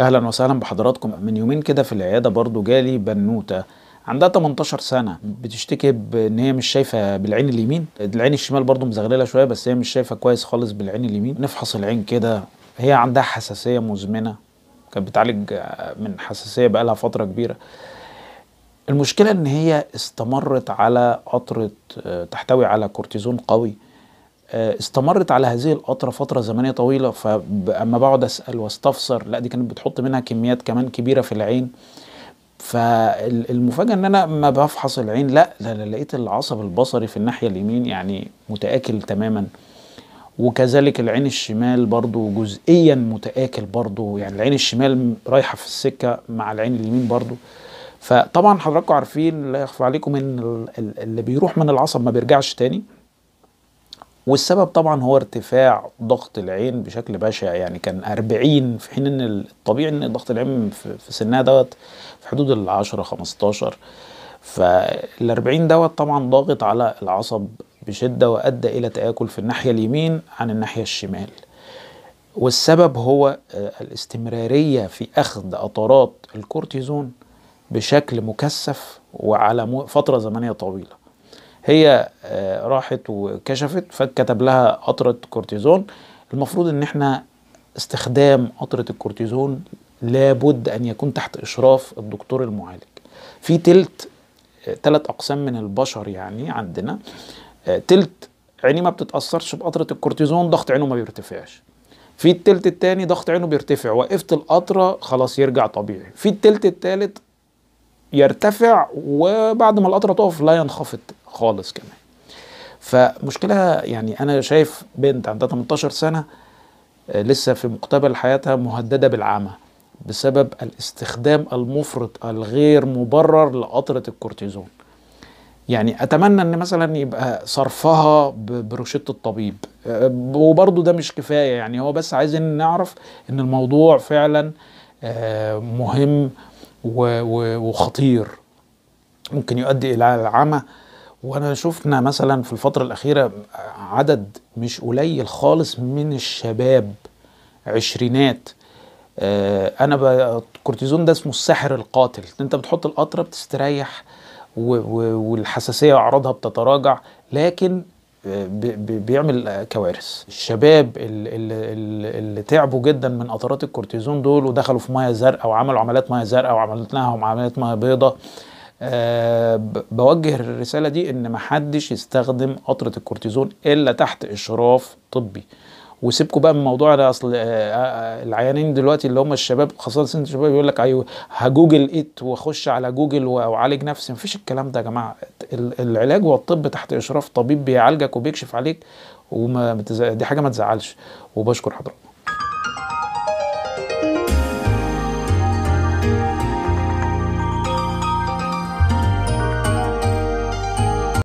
اهلا وسهلا بحضراتكم من يومين كده في العياده برضو جالي بنوته عندها 18 سنه بتشتكي بان هي مش شايفه بالعين اليمين العين الشمال برضو مزغلله شويه بس هي مش شايفه كويس خالص بالعين اليمين نفحص العين كده هي عندها حساسيه مزمنه كانت بتعالج من حساسيه بقالها فتره كبيره المشكله ان هي استمرت على قطره آه، تحتوي على كورتيزون قوي آه، استمرت على هذه القطره فتره زمنيه طويله فاما بقعد اسال واستفسر لا دي كانت بتحط منها كميات كمان كبيره في العين فالمفاجاه ان انا ما بفحص العين لا, لا, لقيت العصب البصري في الناحيه اليمين يعني متاكل تماما وكذلك العين الشمال برضو جزئيا متآكل برضو يعني العين الشمال رايحة في السكة مع العين اليمين برضو فطبعا حضراتكم عارفين لا يخفى عليكم ان اللي بيروح من العصب ما بيرجعش تاني والسبب طبعا هو ارتفاع ضغط العين بشكل بشع يعني كان 40 في حين ان الطبيعي ان ضغط العين في سنها دوت في حدود ال 10 15 فال 40 دوت طبعا ضاغط على العصب بشده وادى الى تاكل في الناحيه اليمين عن الناحيه الشمال والسبب هو آه، الاستمراريه في اخذ قطرات الكورتيزون بشكل مكثف وعلى فتره زمنيه طويله هي آه، راحت وكشفت فكتب لها قطرة كورتيزون المفروض ان احنا استخدام قطرة الكورتيزون لابد ان يكون تحت اشراف الدكتور المعالج في تلت آه، تلت اقسام من البشر يعني عندنا آه، تلت عينيه ما بتتاثرش بقطره الكورتيزون ضغط عينه ما بيرتفعش في التلت التاني ضغط عينه بيرتفع وقفت القطره خلاص يرجع طبيعي في التلت التالت يرتفع وبعد ما القطره تقف لا ينخفض خالص كمان فمشكلة يعني أنا شايف بنت عندها 18 سنة آه، لسه في مقتبل حياتها مهددة بالعمى بسبب الاستخدام المفرط الغير مبرر لقطرة الكورتيزون يعني اتمنى ان مثلا يبقى صرفها بروشته الطبيب آه، وبرضه ده مش كفايه يعني هو بس عايزين نعرف ان الموضوع فعلا آه، مهم وخطير ممكن يؤدي الى العمى وانا شفنا مثلا في الفتره الاخيره عدد مش قليل خالص من الشباب عشرينات آه، انا الكورتيزون ده اسمه السحر القاتل انت بتحط القطره بتستريح والحساسيه اعراضها بتتراجع لكن آه، بيعمل كوارث الشباب اللي, اللي تعبوا جدا من قطرات الكورتيزون دول ودخلوا في مياه زرقاء وعملوا عمليات مياه زرقاء وعملت لهم عمليات مياه بيضاء آه، بوجه الرسالة دي إن محدش يستخدم قطرة الكورتيزون إلا تحت إشراف طبي وسيبكم بقى من موضوع ده اصل آه، آه، العيانين دلوقتي اللي هم الشباب خاصه سن الشباب يقول لك ايوه هجوجل ايت واخش على جوجل واعالج نفسي مفيش الكلام ده يا جماعه العلاج والطب تحت اشراف طبيب بيعالجك وبيكشف عليك وما دي حاجه ما تزعلش وبشكر حضرتك